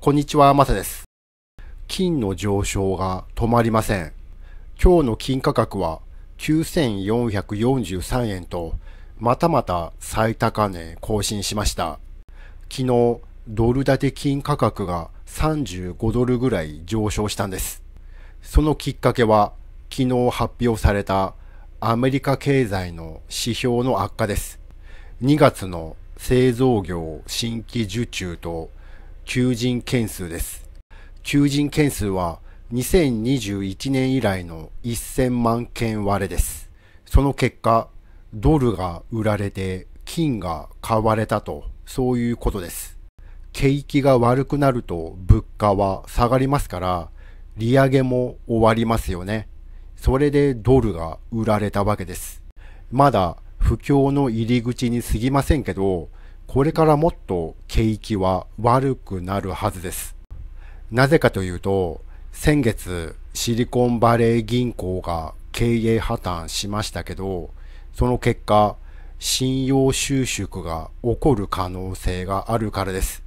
こんにちは、マサです。金の上昇が止まりません。今日の金価格は9443円と、またまた最高値更新しました。昨日、ドル建て金価格が35ドルぐらい上昇したんです。そのきっかけは、昨日発表されたアメリカ経済の指標の悪化です。2月の製造業新規受注と求人件数です。求人件数は2021年以来の1000万件割れです。その結果、ドルが売られて金が買われたと、そういうことです。景気が悪くなると物価は下がりますから、利上げも終わりますよね。それでドルが売られたわけです。まだ不況の入り口に過ぎませんけど、これからもっと景気は悪くなるはずです。なぜかというと、先月シリコンバレー銀行が経営破綻しましたけど、その結果、信用収縮が起こる可能性があるからです。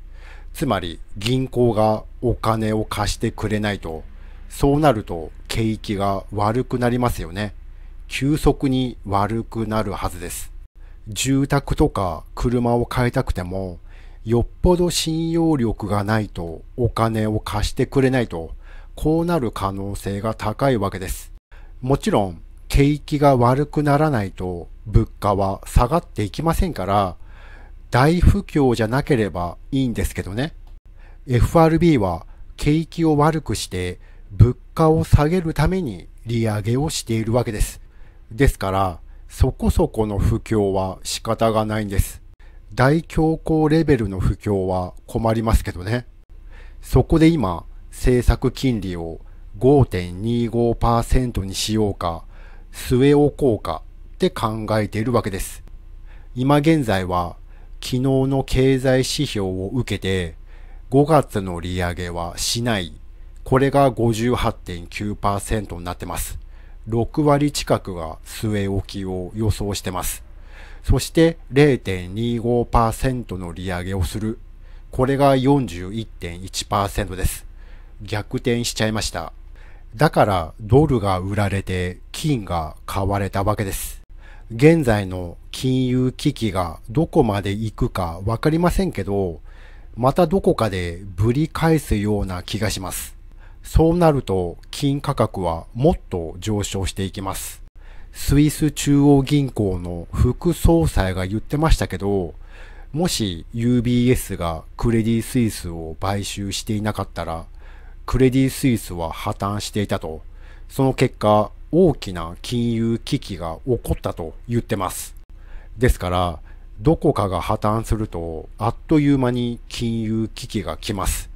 つまり銀行がお金を貸してくれないと、そうなると景気が悪くなりますよね。急速に悪くなるはずです。住宅とか車を買いたくても、よっぽど信用力がないとお金を貸してくれないと、こうなる可能性が高いわけです。もちろん、景気が悪くならないと物価は下がっていきませんから、大不況じゃなければいいんですけどね。FRB は景気を悪くして物価を下げるために利上げをしているわけです。ですから、そこそこの不況は仕方がないんです。大恐慌レベルの不況は困りますけどね。そこで今、政策金利を5.25%にしようか、据え置こうかって考えているわけです。今現在は昨日の経済指標を受けて5月の利上げはしない。これが58.9%になってます。6割近くが据え置きを予想してます。そして0.25%の利上げをする。これが41.1%です。逆転しちゃいました。だからドルが売られて金が買われたわけです。現在の金融危機がどこまで行くかわかりませんけど、またどこかでぶり返すような気がします。そうなると金価格はもっと上昇していきます。スイス中央銀行の副総裁が言ってましたけど、もし UBS がクレディ・スイスを買収していなかったら、クレディ・スイスは破綻していたと、その結果大きな金融危機が起こったと言ってます。ですから、どこかが破綻すると、あっという間に金融危機が来ます。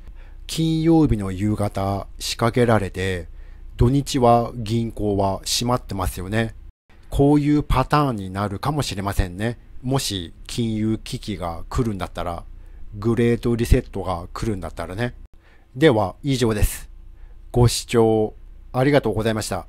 金曜日の夕方仕掛けられて、土日は銀行は閉まってますよね。こういうパターンになるかもしれませんね。もし金融危機が来るんだったら、グレートリセットが来るんだったらね。では以上です。ご視聴ありがとうございました。